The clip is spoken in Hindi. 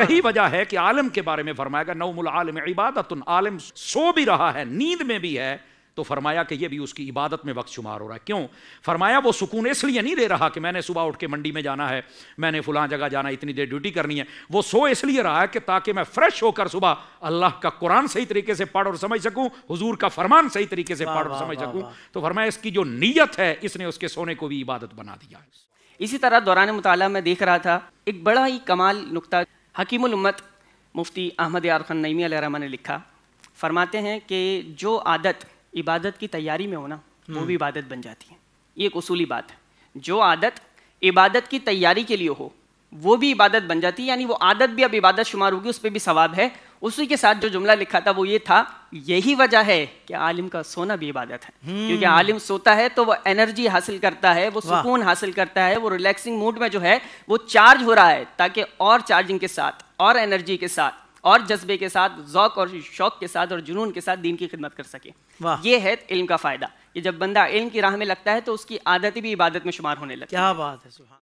यही हाँ। वजह है कि आलम के बारे में फरमाएगा नौमुल आलम इबादत आलम सो भी रहा है नींद में भी है तो फरमाया कि ये भी उसकी इबादत में वक्त शुमार हो रहा है क्यों फरमाया वो सुकून इसलिए नहीं ले रहा कि मैंने सुबह उठ के मंडी में जाना है मैंने फुलां जगह जाना इतनी देर ड्यूटी करनी है वो सो इसलिए रहा है कि ताकि मैं फ्रेश होकर सुबह अल्लाह का कुरान सही तरीके से पढ़ और समझ सकूं हुजूर का फरमान सही तरीके से पढ़ और समझ सकूं तो फरमाया इसकी जो नीयत है इसने उसके सोने को भी इबादत बना दिया इसी तरह दौरान मुताला में देख रहा था एक बड़ा ही कमाल नुकता हकीमुल उम्मत मुफ्ती अहमद यार खान नईमी रहमा ने लिखा फरमाते हैं कि जो आदत इबादत की तैयारी में होना वो भी हम्म। इबादत बन जाती है ये एक उसूली बात है जो आदत इबादत की तैयारी के लिए हो वो भी इबादत बन जाती है यानी वो आदत भी अब इबादत शुमार होगी उस पर भी सवाब है उसी के साथ जो जुमला लिखा था वो ये था यही वजह है कि आलिम का सोना भी इबादत है हम्म। क्योंकि आलिम सोता है तो वो एनर्जी हासिल करता है वो सुकून हासिल करता है वो रिलैक्सिंग मूड में जो है वो चार्ज हो रहा है ताकि और चार्जिंग के साथ और एनर्जी के साथ और जज्बे के साथ जौक और शौक के साथ और जुनून के साथ दीन की खिदमत कर सके ये है इल्म का फ़ायदा कि जब बंदा इल्म की राह में लगता है तो उसकी आदत भी इबादत में शुमार होने लगती क्या बात है